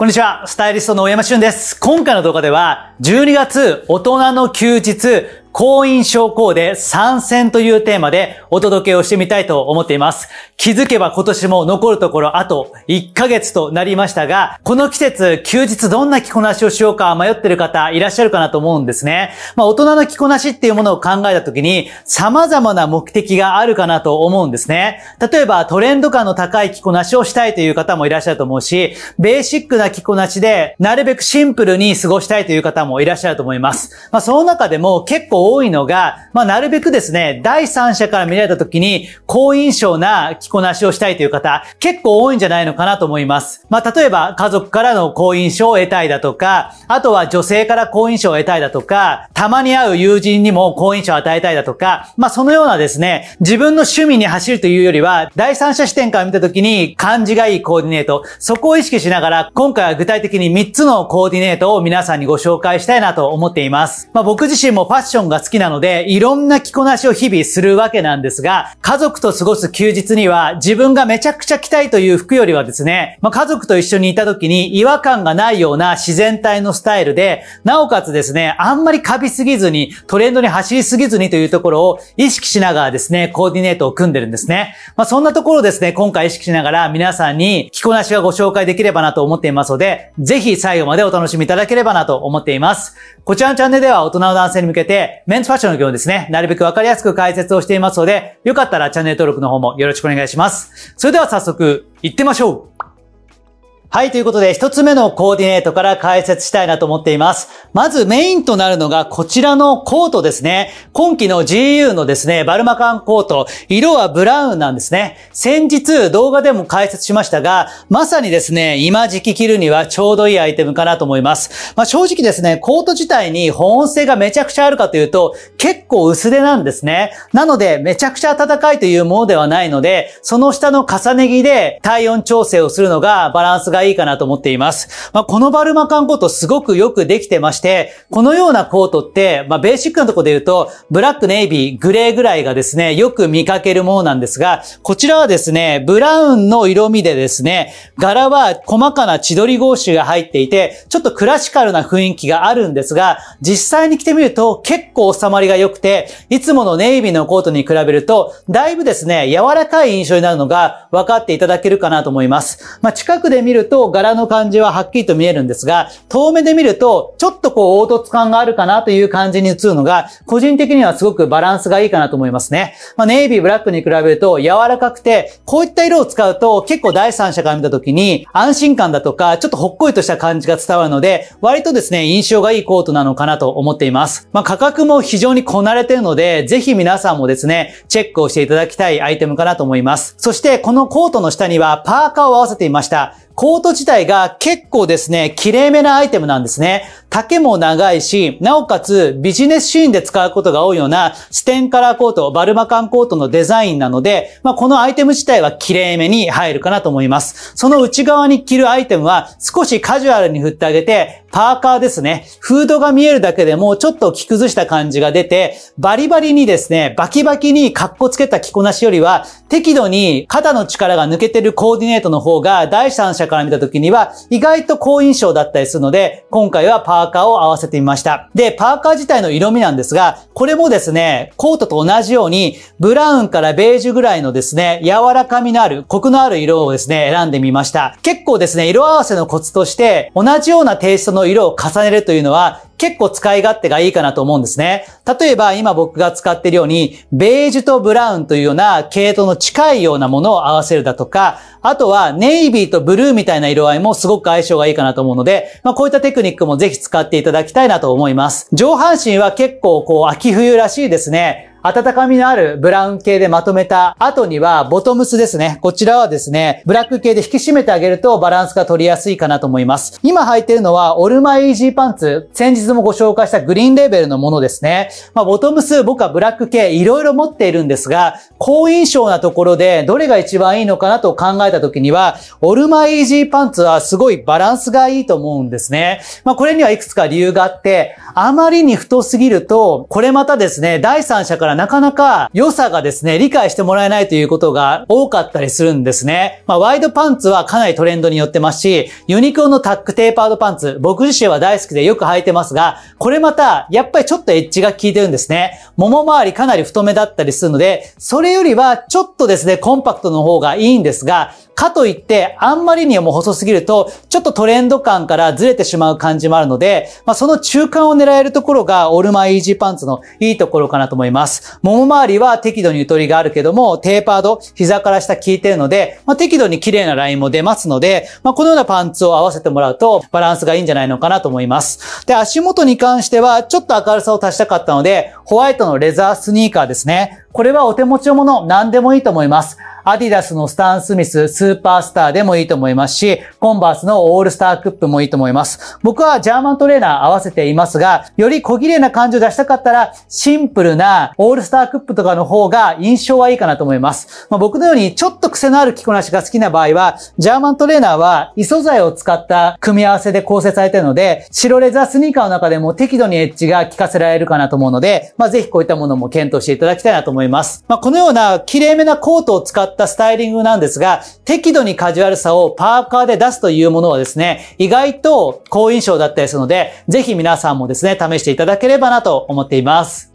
こんにちは、スタイリストの大山俊です。今回の動画では、12月大人の休日好印症候で参戦というテーマでお届けをしてみたいと思っています。気づけば今年も残るところあと1ヶ月となりましたが、この季節、休日どんな着こなしをしようか迷ってる方いらっしゃるかなと思うんですね。まあ大人の着こなしっていうものを考えた時に様々な目的があるかなと思うんですね。例えばトレンド感の高い着こなしをしたいという方もいらっしゃると思うし、ベーシックな着こなしでなるべくシンプルに過ごしたいという方もいらっしゃると思います。まあその中でも結構多いのが、まあ、なるべくですね、第三者から見られた時に、好印象な着こなしをしたいという方、結構多いんじゃないのかなと思います。まあ、例えば、家族からの好印象を得たいだとか、あとは女性から好印象を得たいだとか、たまに会う友人にも好印象を与えたいだとか、まあ、そのようなですね、自分の趣味に走るというよりは、第三者視点から見た時に、感じがいいコーディネート、そこを意識しながら、今回は具体的に3つのコーディネートを皆さんにご紹介したいなと思っています。まあ、僕自身もファッションが好きなので、いろんな着こなしを日々するわけなんですが、家族と過ごす休日には自分がめちゃくちゃ着たいという服よりはですね、まあ、家族と一緒にいた時に違和感がないような自然体のスタイルで、なおかつですね、あんまりカビすぎずに、トレンドに走りすぎずにというところを意識しながらですね、コーディネートを組んでるんですね。まあ、そんなところですね、今回意識しながら皆さんに着こなしがご紹介できればなと思っていますので、ぜひ最後までお楽しみいただければなと思っています。こちらのチャンネルでは大人の男性に向けて、メンズファッションの業務ですね、なるべくわかりやすく解説をしていますので、よかったらチャンネル登録の方もよろしくお願いします。それでは早速、行ってみましょうはい、ということで、一つ目のコーディネートから解説したいなと思っています。まずメインとなるのがこちらのコートですね。今季の GU のですね、バルマカンコート。色はブラウンなんですね。先日動画でも解説しましたが、まさにですね、今時期着るにはちょうどいいアイテムかなと思います。まあ、正直ですね、コート自体に保温性がめちゃくちゃあるかというと、結構薄手なんですね。なので、めちゃくちゃ暖かいというものではないので、その下の重ね着で体温調整をするのがバランスががいいかなと思っています。まあ、このバルマカンコートすごくよくできてまして、このようなコートって、まあ、ベーシックなとこで言うと、ブラック、ネイビー、グレーぐらいがですね、よく見かけるものなんですが、こちらはですね、ブラウンの色味でですね、柄は細かな千鳥合衆が入っていて、ちょっとクラシカルな雰囲気があるんですが、実際に着てみると結構収まりが良くて、いつものネイビーのコートに比べると、だいぶですね、柔らかい印象になるのが分かっていただけるかなと思います。まあ、近くで見ると柄の感じははっきりと見えるんですが、遠目で見ると、ちょっとこう凹凸感があるかなという感じに映るのが、個人的にはすごくバランスがいいかなと思いますね。まあ、ネイビー、ブラックに比べると柔らかくて、こういった色を使うと結構第三者から見た時に安心感だとか、ちょっとほっこりとした感じが伝わるので、割とですね、印象がいいコートなのかなと思っています。まあ、価格も非常にこなれてるので、ぜひ皆さんもですね、チェックをしていただきたいアイテムかなと思います。そして、このコートの下にはパーカーを合わせていました。コート自体が結構ですね、綺麗めなアイテムなんですね。丈も長いし、なおかつビジネスシーンで使うことが多いようなステンカラーコート、バルマカンコートのデザインなので、まあ、このアイテム自体は綺麗めに入るかなと思います。その内側に着るアイテムは少しカジュアルに振ってあげて、パーカーですね。フードが見えるだけでもちょっと着崩した感じが出て、バリバリにですね、バキバキに格好つけた着こなしよりは、適度に肩の力が抜けてるコーディネートの方が、第三者から見た時には、意外と好印象だったりするので、今回はパーカーを合わせてみました。で、パーカー自体の色味なんですが、これもですね、コートと同じように、ブラウンからベージュぐらいのですね、柔らかみのある、コクのある色をですね、選んでみました。結構ですね、色合わせのコツとして、同じようなテイストのの色を重ねるというのは結構使い勝手がいいかなと思うんですね。例えば今僕が使っているように、ベージュとブラウンというような系統の近いようなものを合わせるだとか、あとはネイビーとブルーみたいな色合いもすごく相性がいいかなと思うので、まあこういったテクニックもぜひ使っていただきたいなと思います。上半身は結構こう秋冬らしいですね。温かみのあるブラウン系でまとめた後には、ボトムスですね。こちらはですね、ブラック系で引き締めてあげるとバランスが取りやすいかなと思います。今履いてるのは、オルマイージーパンツ。先日もご紹介したグリーンレーベルのものですね。まあ、ボトムス、僕はブラック系、いろいろ持っているんですが、好印象なところで、どれが一番いいのかなと考えた時には、オルマイージーパンツはすごいバランスがいいと思うんですね。まあ、これにはいくつか理由があって、あまりに太すぎると、これまたですね、第三者からからなかなか良さがですね、理解してもらえないということが多かったりするんですね。まあ、ワイドパンツはかなりトレンドによってますし、ユニクロのタックテーパードパンツ、僕自身は大好きでよく履いてますが、これまた、やっぱりちょっとエッジが効いてるんですね。もも周りかなり太めだったりするので、それよりはちょっとですね、コンパクトの方がいいんですが、かといって、あんまりにも細すぎると、ちょっとトレンド感からずれてしまう感じもあるので、まあ、その中間を狙えるところが、オールマイイージーパンツのいいところかなと思います。もも周りは適度にゆとりがあるけども、テーパード、膝から下効いてるので、まあ、適度に綺麗なラインも出ますので、まあ、このようなパンツを合わせてもらうと、バランスがいいんじゃないのかなと思います。で、足元に関しては、ちょっと明るさを足したかったので、ホワイトのレザースニーカーですね。これはお手持ちのもの、何でもいいと思います。アディダスのスタン・スミス、スーパースターでもいいと思いますし、コンバースのオールスタークップもいいと思います。僕はジャーマントレーナー合わせていますが、より小綺麗な感じを出したかったら、シンプルなオールスタークップとかの方が印象はいいかなと思います。まあ、僕のようにちょっと癖のある着こなしが好きな場合は、ジャーマントレーナーは異素材を使った組み合わせで構成されているので、白レザースニーカーの中でも適度にエッジが効かせられるかなと思うので、まあ、ぜひこういったものも検討していただきたいなと思います。まあ、このような綺麗めなコートを使っったスタイリングなんですが、適度にカジュアルさをパーカーで出すというものはですね、意外と好印象だったりするので、ぜひ皆さんもですね、試していただければなと思っています。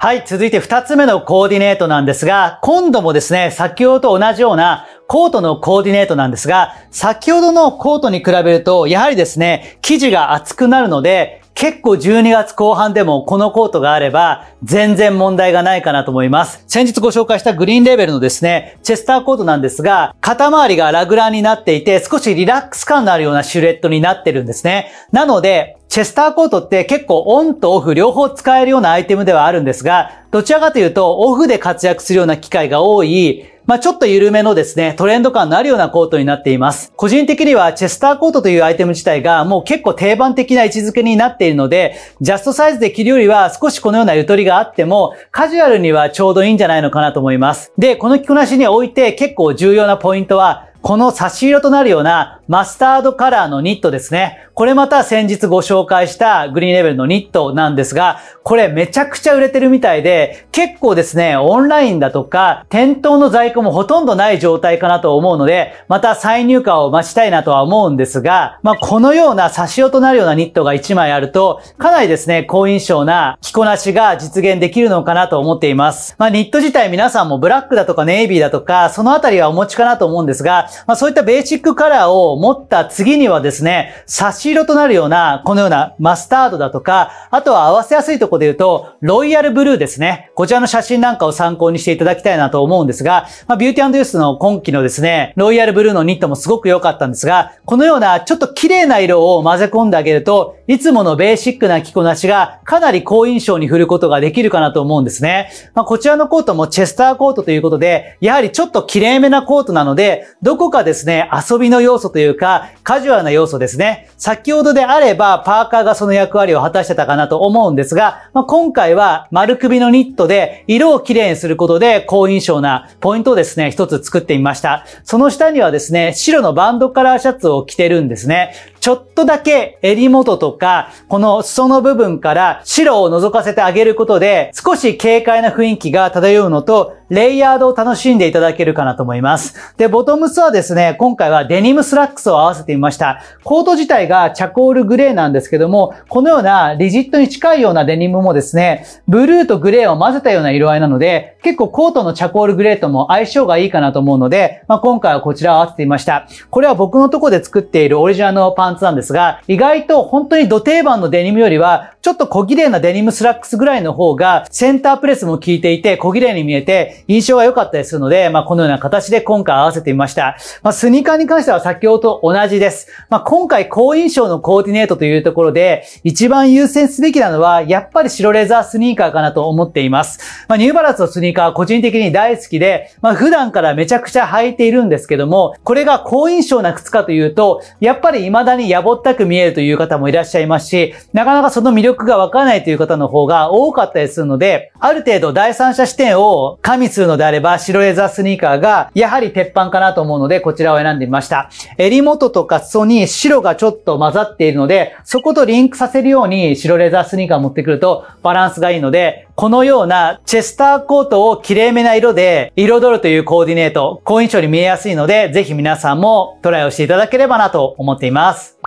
はい、続いて2つ目のコーディネートなんですが、今度もですね、先ほどと同じようなコートのコーディネートなんですが、先ほどのコートに比べると、やはりですね、生地が厚くなるので、結構12月後半でもこのコートがあれば全然問題がないかなと思います。先日ご紹介したグリーンレベルのですね、チェスターコートなんですが、肩周りがラグランになっていて少しリラックス感のあるようなシュレットになってるんですね。なので、チェスターコートって結構オンとオフ両方使えるようなアイテムではあるんですが、どちらかというとオフで活躍するような機会が多いまあ、ちょっと緩めのですね、トレンド感のあるようなコートになっています。個人的にはチェスターコートというアイテム自体がもう結構定番的な位置づけになっているので、ジャストサイズで着るよりは少しこのようなゆとりがあっても、カジュアルにはちょうどいいんじゃないのかなと思います。で、この着こなしにおいて結構重要なポイントは、この差し色となるようなマスタードカラーのニットですね。これまた先日ご紹介したグリーンレベルのニットなんですが、これめちゃくちゃ売れてるみたいで、結構ですね、オンラインだとか、店頭の在庫もほとんどない状態かなと思うので、また再入荷を待ちたいなとは思うんですが、まあ、このような差し色となるようなニットが1枚あると、かなりですね、好印象な着こなしが実現できるのかなと思っています。まあ、ニット自体皆さんもブラックだとかネイビーだとか、そのあたりはお持ちかなと思うんですが、まあ、そういったベーシックカラーを持った次にはですね、差し色となるような、このようなマスタードだとか、あとは合わせやすいとこで言うと、ロイヤルブルーですね。こちらの写真なんかを参考にしていただきたいなと思うんですが、まあ、ビューティーユースの今季のですね、ロイヤルブルーのニットもすごく良かったんですが、このようなちょっと綺麗な色を混ぜ込んであげると、いつものベーシックな着こなしがかなり好印象に振ることができるかなと思うんですね。まあ、こちらのコートもチェスターコートということで、やはりちょっと綺麗めなコートなので、どこかですね、遊びの要素というか、カジュアルな要素ですね。先ほどであれば、パーカーがその役割を果たしてたかなと思うんですが、まあ、今回は丸首のニットで、色をきれいにすることで、好印象なポイントをですね、一つ作ってみました。その下にはですね、白のバンドカラーシャツを着てるんですね。ちょっとだけ襟元とか、この裾の部分から白を覗かせてあげることで、少し軽快な雰囲気が漂うのと、レイヤードを楽しんでいただけるかなと思います。で、ボトムスはですね、今回はデニムスラックスを合わせてみました。コート自体がチャコールグレーなんですけども、このようなリジットに近いようなデニムもですね、ブルーとグレーを混ぜたような色合いなので、結構コートのチャコールグレーとも相性がいいかなと思うので、まあ、今回はこちらを合わせてみました。これは僕のとこで作っているオリジナルのパンパンツなんですが、意外と本当にド定番のデニムよりは、ちょっと小綺麗なデニムスラックスぐらいの方が、センタープレスも効いていて、小綺麗に見えて、印象が良かったりするので、まあ、このような形で今回合わせてみました。まあ、スニーカーに関しては先ほどと同じです。まあ、今回好印象のコーディネートというところで、一番優先すべきなのは、やっぱり白レザースニーカーかなと思っています。まあ、ニューバランスのスニーカーは個人的に大好きで、まあ、普段からめちゃくちゃ履いているんですけども、これが好印象な靴かというと、やっぱり未だににやぼったく見えるという方もいらっしゃいますし、なかなかその魅力がわからないという方の方が多かったりするので、ある程度第三者視点を加味するのであれば、白レザースニーカーがやはり鉄板かなと思うので、こちらを選んでみました。襟元とか裾に白がちょっと混ざっているので、そことリンクさせるように白レザースニーカーを持ってくるとバランスがいいので、このようなチェスターコートをきれいめな色で彩るというコーディネート、好印象に見えやすいので、ぜひ皆さんもトライをしていただければなと思っています。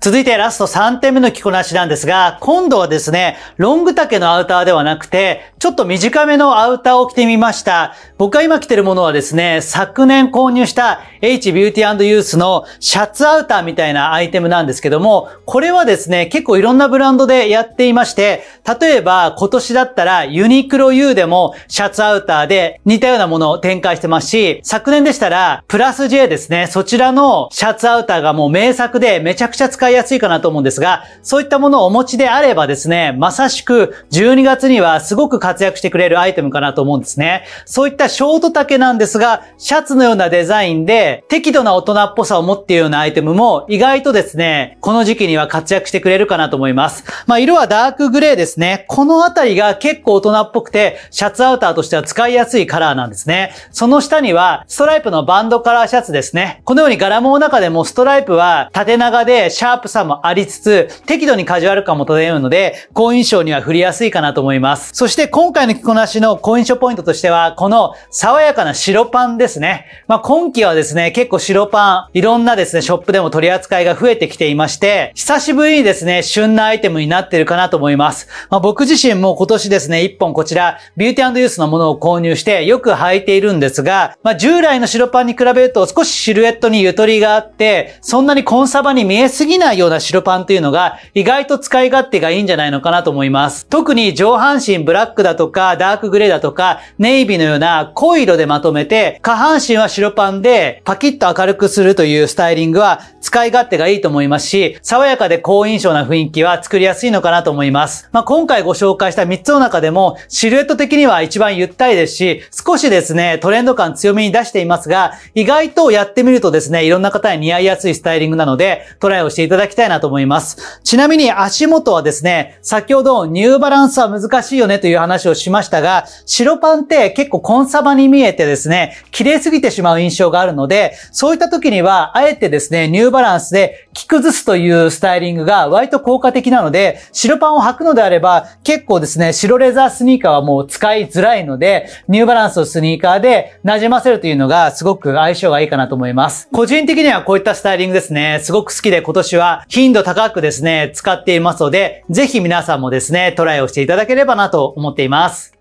続いてラスト3点目の着こなしなんですが、今度はですね、ロング丈のアウターではなくて、ちょっと短めのアウターを着てみました。僕が今着てるものはですね、昨年購入した H Beauty Youth のシャツアウターみたいなアイテムなんですけども、これはですね、結構いろんなブランドでやっていまして、例えば今年だったらユニクロ U でもシャツアウターで似たようなものを展開してますし、昨年でしたらプラス J ですね、そちらのシャツアウターがもう名作でめちゃくちゃ使使いやすいかなと思うんですが、そういったものをお持ちであればですね、まさしく12月にはすごく活躍してくれるアイテムかなと思うんですね。そういったショート丈なんですが、シャツのようなデザインで適度な大人っぽさを持っているようなアイテムも意外とですね、この時期には活躍してくれるかなと思います。まあ、色はダークグレーですね。このあたりが結構大人っぽくて、シャツアウターとしては使いやすいカラーなんですね。その下には、ストライプのバンドカラーシャツですね。このように柄の中でもストライプは縦長でシャープップさもありつつ、適度にカジュアル感も漂うので、好印象には振りやすいかなと思います。そして今回の着こなしの好印象ポイントとしては、この爽やかな白パンですね。まあ、今季はですね、結構白パン、いろんなですね、ショップでも取り扱いが増えてきていまして、久しぶりにですね、旬なアイテムになってるかなと思います。まあ、僕自身も今年ですね、一本こちら、ビューティーユースのものを購入してよく履いているんですが、まあ、従来の白パンに比べると少しシルエットにゆとりがあって、そんなにコンサバに見えすぎないないような白パンというのが意外と使い勝手がいいんじゃないのかなと思います。特に上半身ブラックだとかダークグレーだとかネイビーのような濃い色でまとめて下半身は白パンでパキッと明るくするというスタイリングは使い勝手がいいと思いますし爽やかで好印象な雰囲気は作りやすいのかなと思います。まあ、今回ご紹介した3つの中でもシルエット的には一番ゆったりですし少しですねトレンド感強めに出していますが意外とやってみるとですねいろんな方に似合いやすいスタイリングなのでトライをしていただただきたいなと思います。ちなみに足元はですね、先ほどニューバランスは難しいよねという話をしましたが、白パンって結構コンサバに見えてですね、綺麗すぎてしまう印象があるので、そういった時には、あえてですね、ニューバランスで着崩すというスタイリングが割と効果的なので、白パンを履くのであれば、結構ですね、白レザースニーカーはもう使いづらいので、ニューバランスのスニーカーで馴染ませるというのがすごく相性がいいかなと思います。個人的にはこういったスタイリングですね、すごく好きで今年はは頻度高くですね、使っていますので、ぜひ皆さんもですね、トライをしていただければなと思っています。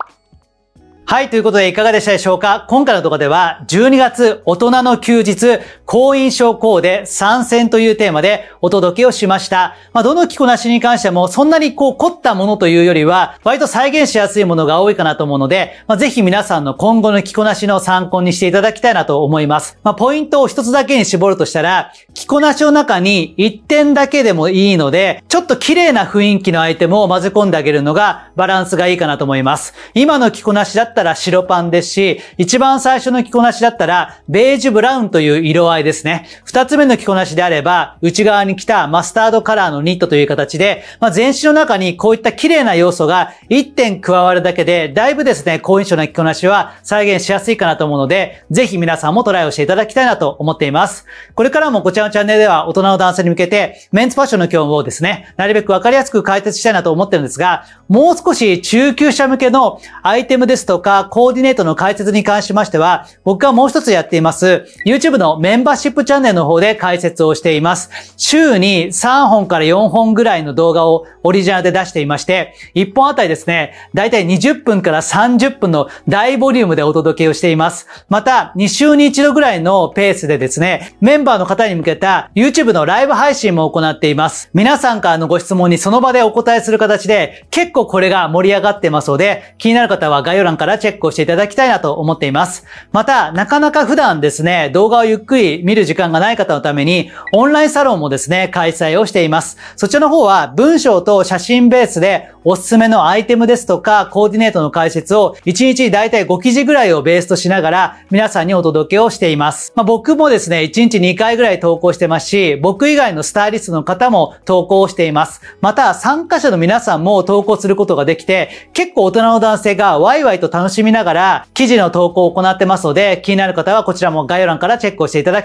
はい、ということでいかがでしたでしょうか今回の動画では12月大人の休日好印象コーデ参戦というテーマでお届けをしました。まあ、どの着こなしに関してもそんなにこう凝ったものというよりは、割と再現しやすいものが多いかなと思うので、まあ、ぜひ皆さんの今後の着こなしの参考にしていただきたいなと思います。まあ、ポイントを一つだけに絞るとしたら、着こなしの中に一点だけでもいいので、ちょっと綺麗な雰囲気のアイテムを混ぜ込んであげるのがバランスがいいかなと思います。今の着こなしだったら白パンですし、一番最初の着こなしだったらベージュブラウンという色合い合ですね、二つ目の着こなしであれば、内側に来たマスタードカラーのニットという形で、まあ、全身の中にこういった綺麗な要素が1点加わるだけで、だいぶですね、好印象な着こなしは再現しやすいかなと思うので、ぜひ皆さんもトライをしていただきたいなと思っています。これからもこちらのチャンネルでは大人の男性に向けて、メンズファッションの興味をですね、なるべくわかりやすく解説したいなと思ってるんですが、もう少し中級者向けのアイテムですとか、コーディネートの解説に関しましては、僕がもう一つやっています、YouTube のメンンバーシップチャンネルの方で解説をしています。週に3本から4本ぐらいの動画をオリジナルで出していまして、1本あたりですね、だいたい20分から30分の大ボリュームでお届けをしています。また、2週に1度ぐらいのペースでですね、メンバーの方に向けた YouTube のライブ配信も行っています。皆さんからのご質問にその場でお答えする形で、結構これが盛り上がってますので、気になる方は概要欄からチェックをしていただきたいなと思っています。また、なかなか普段ですね、動画をゆっくり見る時間がない方のために、オンラインサロンもですね、開催をしています。そちらの方は文章と写真ベースでおすすめのアイテムですとか、コーディネートの解説を1日だいたい5記事ぐらいをベースとしながら皆さんにお届けをしています。まあ、僕もですね、1日2回ぐらい投稿してますし、僕以外のスタイリストの方も投稿をしています。また、参加者の皆さんも投稿することができて、結構大人の男性がワイワイと楽しみながら記事の投稿を行ってますので、気になる方はこちらも概要欄からチェックをしていただき